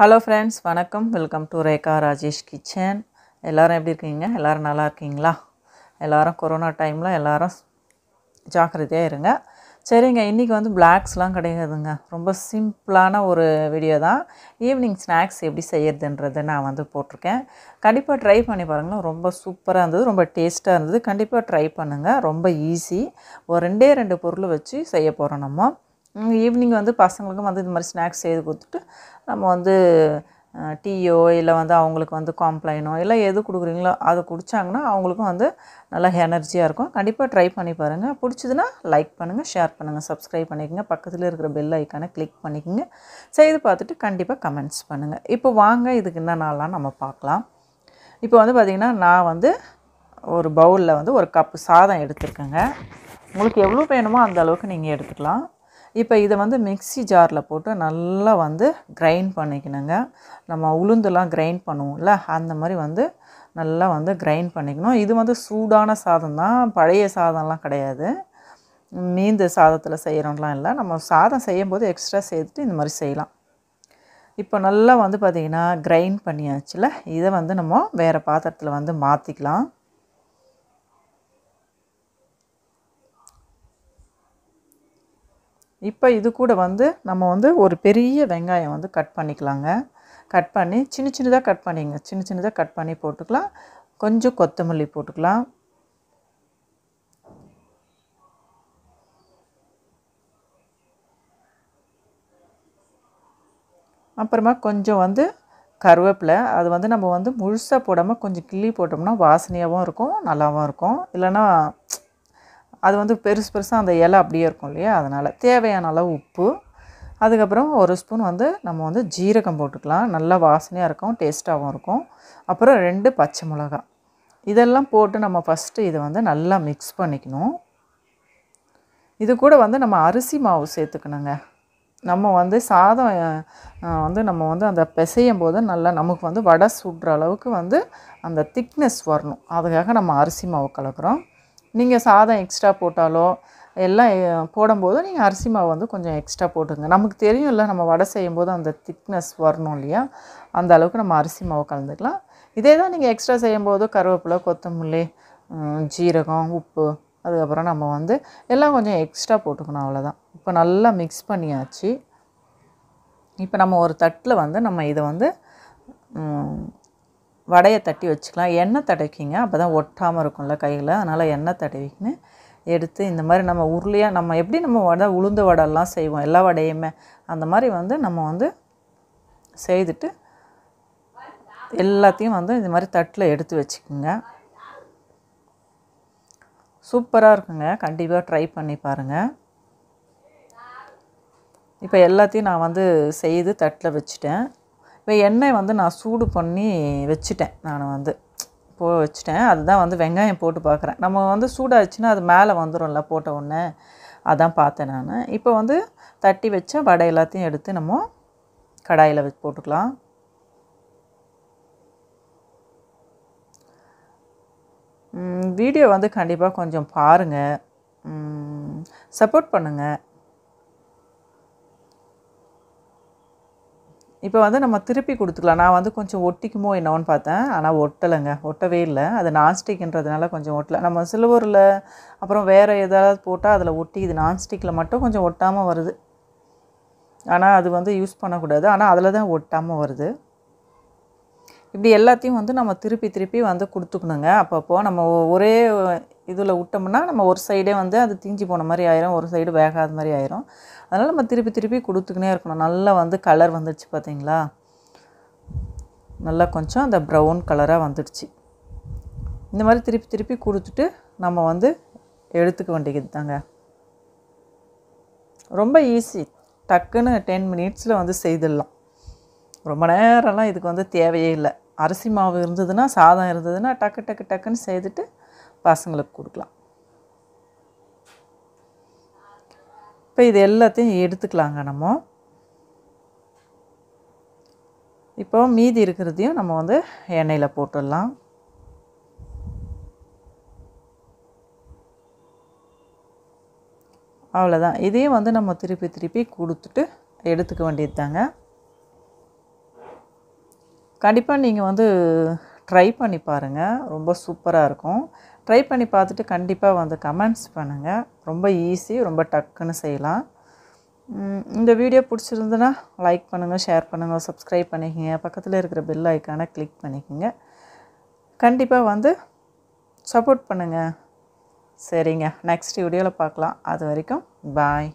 hello friends வணக்கம் welcome to Rekha Rajesh kitchen எல்லோரும் எப்படி இருக்கீங்க எல்லோரும் நல்லா இருக்கீங்களா எல்லோரும் கொரோனா டைமில் எல்லோரும் ஜாக்கிரதையாக இருங்க சரிங்க இன்றைக்கி வந்து பிளாக்ஸ்லாம் கிடையாதுங்க ரொம்ப சிம்பிளான ஒரு வீடியோ தான் ஈவினிங் ஸ்நாக்ஸ் எப்படி செய்கிறதுன்றது நான் வந்து போட்டிருக்கேன் கண்டிப்பாக ட்ரை பண்ணி பாருங்களேன் ரொம்ப சூப்பராக இருந்தது ரொம்ப டேஸ்ட்டாக இருந்தது கண்டிப்பாக ட்ரை பண்ணுங்கள் ரொம்ப ஈஸி ஒரு ரெண்டே ரெண்டு பொருள் வச்சு செய்ய போகிறோம் நம்ம ஈவினிங் வந்து பசங்களுக்கும் வந்து இது மாதிரி ஸ்நாக்ஸ் செய்து கொடுத்துட்டு நம்ம வந்து டீயோ இல்லை வந்து அவங்களுக்கு வந்து காம்ப்ளைனோ இல்லை எது கொடுக்குறீங்களோ அதை குடித்தாங்கன்னா அவங்களுக்கும் வந்து நல்லா எனர்ஜியாக இருக்கும் கண்டிப்பாக ட்ரை பண்ணி பாருங்கள் பிடிச்சதுன்னா லைக் பண்ணுங்கள் ஷேர் பண்ணுங்கள் சப்ஸ்கிரைப் பண்ணிக்கோங்க பக்கத்தில் இருக்கிற பெல் ஐக்கானை கிளிக் பண்ணிக்கோங்க செய்து பார்த்துட்டு கண்டிப்பாக கமெண்ட்ஸ் பண்ணுங்கள் இப்போ வாங்க இதுக்கு என்ன நாளாக நம்ம பார்க்கலாம் இப்போ வந்து பார்த்திங்கன்னா நான் வந்து ஒரு பவுலில் வந்து ஒரு கப்பு சாதம் எடுத்துருக்கேங்க உங்களுக்கு எவ்வளோ வேணுமோ அந்த அளவுக்கு நீங்கள் எடுத்துக்கலாம் இப்போ இதை வந்து மிக்சி ஜாரில் போட்டு நல்லா வந்து கிரைண்ட் பண்ணிக்கணுங்க நம்ம உளுந்துலாம் கிரைண்ட் பண்ணுவோம்ல அந்த மாதிரி வந்து நல்லா வந்து கிரைண்ட் பண்ணிக்கணும் இது வந்து சூடான சாதம் தான் பழைய சாதம்லாம் கிடையாது மீந்த சாதத்தில் செய்கிறோம்லாம் இல்லை நம்ம சாதம் செய்யும்போது எக்ஸ்ட்ரா சேர்த்துட்டு இந்த மாதிரி செய்யலாம் இப்போ நல்லா வந்து பார்த்திங்கன்னா கிரைண்ட் பண்ணியாச்சுல இதை வந்து நம்ம வேறு பாத்திரத்தில் வந்து மாற்றிக்கலாம் இப்போ இது கூட வந்து நம்ம வந்து ஒரு பெரிய வெங்காயம் வந்து கட் பண்ணிக்கலாங்க கட் பண்ணி சின்ன சின்னதாக கட் பண்ணிங்க சின்ன சின்னதாக கட் பண்ணி போட்டுக்கலாம் கொஞ்சம் கொத்தமல்லி போட்டுக்கலாம் அப்புறமா கொஞ்சம் வந்து கருவேப்பிலை அது வந்து நம்ம வந்து முழுசாக போடாமல் கொஞ்சம் கிள்ளி போட்டோம்னா வாசனையாகவும் இருக்கும் நல்லாவும் இருக்கும் இல்லைன்னா அது வந்து பெருசு பெருசாக அந்த இலை அப்படியே இருக்கும் இல்லையா அதனால் தேவையான அளவு உப்பு அதுக்கப்புறம் ஒரு ஸ்பூன் வந்து நம்ம வந்து ஜீரகம் போட்டுக்கலாம் நல்லா வாசனையாக இருக்கும் டேஸ்ட்டாகவும் இருக்கும் அப்புறம் ரெண்டு பச்சை மிளகா இதெல்லாம் போட்டு நம்ம ஃபஸ்ட்டு இதை வந்து நல்லா மிக்ஸ் பண்ணிக்கணும் இது கூட வந்து நம்ம அரிசி மாவு சேர்த்துக்கணுங்க நம்ம வந்து சாதம் வந்து நம்ம வந்து அந்த பிசையும் போது நல்லா நமக்கு வந்து வடை சுடுற அளவுக்கு வந்து அந்த திக்னஸ் வரணும் அதுக்காக நம்ம அரிசி மாவு கலக்கிறோம் நீங்கள் சாதம் எக்ஸ்ட்ரா போட்டாலோ எல்லாம் போடும்போது நீங்கள் அரிசி மாவு வந்து கொஞ்சம் எக்ஸ்ட்ரா போட்டுங்க நமக்கு தெரியும் இல்லை நம்ம வடை செய்யும்போது அந்த திக்னஸ் வரணும் இல்லையா அந்த அளவுக்கு நம்ம அரிசி மாவு கலந்துக்கலாம் இதே தான் நீங்கள் எக்ஸ்ட்ரா செய்யும்போது கருவேப்பிலை கொத்தமல்லி ஜீரகம் உப்பு அதுக்கப்புறம் நம்ம வந்து எல்லாம் கொஞ்சம் எக்ஸ்ட்ரா போட்டுக்கணும் அவ்வளோதான் இப்போ நல்லா மிக்ஸ் பண்ணியாச்சு இப்போ நம்ம ஒரு தட்டில் வந்து நம்ம இதை வந்து வடையை தட்டி வச்சுக்கலாம் எண்ணெய் தடவிக்கிங்க அப்போ தான் ஒட்டாமல் இருக்கும்ல கையில் அதனால் எண்ணெய் தடவிக்கின்னு எடுத்து இந்த மாதிரி நம்ம உருளையாக நம்ம எப்படி நம்ம வடை உளுந்த வடைலாம் செய்வோம் எல்லா வடையுமே அந்த மாதிரி வந்து நம்ம வந்து செய்துட்டு எல்லாத்தையும் வந்து இந்த மாதிரி தட்டில் எடுத்து வச்சுக்கோங்க சூப்பராக இருக்குங்க கண்டிப்பாக ட்ரை பண்ணி பாருங்கள் இப்போ எல்லாத்தையும் நான் வந்து செய்து தட்டில் வச்சுட்டேன் இப்போ எண்ணெய் வந்து நான் சூடு பண்ணி வச்சுட்டேன் நான் வந்து போ வச்சுட்டேன் அதுதான் வந்து வெங்காயம் போட்டு பார்க்குறேன் நம்ம வந்து சூடாச்சுன்னா அது மேலே வந்துடும்ல போட்ட உடனே அதான் பார்த்தேன் நான் இப்போ வந்து தட்டி வச்ச வடை எல்லாத்தையும் எடுத்து நம்ம கடாயில் வச்சு போட்டுக்கலாம் வீடியோ வந்து கண்டிப்பாக கொஞ்சம் பாருங்கள் சப்போர்ட் பண்ணுங்கள் இப்போ வந்து நம்ம திருப்பி கொடுத்துக்கலாம் நான் வந்து கொஞ்சம் ஒட்டிக்குமோ என்னோன்னு பார்த்தேன் ஆனால் ஒட்டலைங்க ஒட்டவே இல்லை அது நான்ஸ்டிக்ன்றதுனால கொஞ்சம் ஒட்டலை நம்ம சில்வரில் அப்புறம் வேறு எதாவது போட்டால் அதில் ஒட்டி இது நான்ஸ்டிக்கில் மட்டும் கொஞ்சம் ஒட்டாமல் வருது ஆனால் அது வந்து யூஸ் பண்ணக்கூடாது ஆனால் அதில் தான் ஒட்டாமல் வருது இப்படி எல்லாத்தையும் வந்து நம்ம திருப்பி திருப்பி வந்து கொடுத்துக்கணுங்க அப்பப்போ நம்ம ஒரே இதில் விட்டோம்னா நம்ம ஒரு சைடே வந்து அது தீஞ்சு போன மாதிரி ஆயிரும் ஒரு சைடு வேகாத மாதிரி ஆயிரும் அதனால் நம்ம திருப்பி திருப்பி கொடுத்துக்கினே இருக்கணும் நல்லா வந்து கலர் வந்துடுச்சு பார்த்தீங்களா நல்லா கொஞ்சம் அந்த ப்ரௌன் கலராக வந்துடுச்சு இந்த மாதிரி திருப்பி திருப்பி கொடுத்துட்டு நம்ம வந்து எடுத்துக்க வேண்டியது தாங்க ரொம்ப ஈஸி டக்குன்னு டென் மினிட்ஸில் வந்து செய்திடலாம் ரொம்ப நேரம்லாம் இதுக்கு வந்து தேவையே இல்லை அரிசி மாவு இருந்ததுன்னா சாதம் இருந்ததுன்னா டக்கு டக்கு டக்குன்னு செய்துட்டு பசங்களுக்கு கொடுக்கலாம் இப்போ இது எல்லாத்தையும் எடுத்துக்கலாங்க நம்ம இப்போ மீதி இருக்கிறதையும் நம்ம வந்து எண்ணெயில் போட்டுடலாம் அவ்வளோதான் இதையும் வந்து நம்ம திருப்பி திருப்பி கொடுத்துட்டு எடுத்துக்க வேண்டியது தாங்க கண்டிப்பாக நீங்கள் வந்து ட்ரை பண்ணி பாருங்கள் ரொம்ப சூப்பராக இருக்கும் ட்ரை பண்ணி பார்த்துட்டு கண்டிப்பாக வந்து கமெண்ட்ஸ் பண்ணுங்கள் ரொம்ப ஈஸி ரொம்ப டக்குன்னு செய்யலாம் இந்த வீடியோ பிடிச்சிருந்துன்னா லைக் பண்ணுங்கள் ஷேர் பண்ணுங்கள் சப்ஸ்கிரைப் பண்ணிக்கோங்க பக்கத்தில் இருக்கிற பெல் ஐக்கானை கிளிக் பண்ணிக்கோங்க கண்டிப்பாக வந்து சப்போர்ட் பண்ணுங்கள் சரிங்க நெக்ஸ்ட் வீடியோவில் பார்க்கலாம் அது வரைக்கும் பாய்